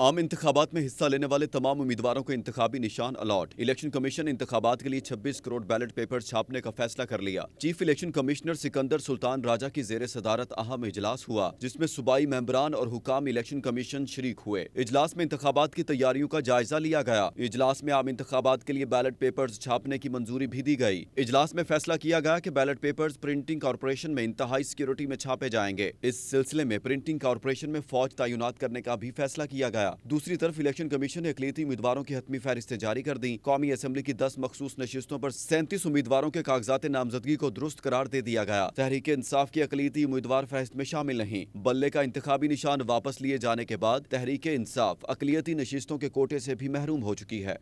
आम इंतबात में हिस्सा लेने वाले तमाम उम्मीदवारों को इंतबी निशान अलॉट इलेक्शन कमीशन इंतबात के लिए 26 करोड़ बैलेट पेपर छापने का फैसला कर लिया chief election commissioner Sikandar Sultan Raja की जेर सदारत अहम इजलास हुआ जिसमें सूबाई मेम्बरान और हुकाम इलेक्शन कमीशन शरीक हुए इजलास में इंतबात की तैयारियों का जायजा लिया गया इजलास में आम इंतबात के लिए बैलेट पेपर छापने की मंजूरी भी दी गई इजलास में फैसला किया गया की बैलेट पेपर प्रिंटिंग कारपोरेशन में इंतहाई सिक्योरिटी में छापे जाएंगे इस सिलसिले में प्रिंटिंग कारपोरेशन में फौज तैनात करने का भी फैसला किया गया गया दूसरी तरफ इलेक्शन कमीशन ने अकलीती उम्मीदवारों की हतमी फहरिस्तें जारी कर दी कौमी असम्बली की दस मखसूस नशिस्तों पर सैंतीस उम्मीदवारों के कागजात नामजदगी को दुरुस्त करार दे दिया गया तहरीक इंसाफ की अकलीती उम्मीदवार फहरिस्त में शामिल नहीं बल्ले का इंतबी निशान वापस लिए जाने के बाद तहरीक इंसाफ अकलीती नशिस्तों के कोटे से भी महरूम हो चुकी है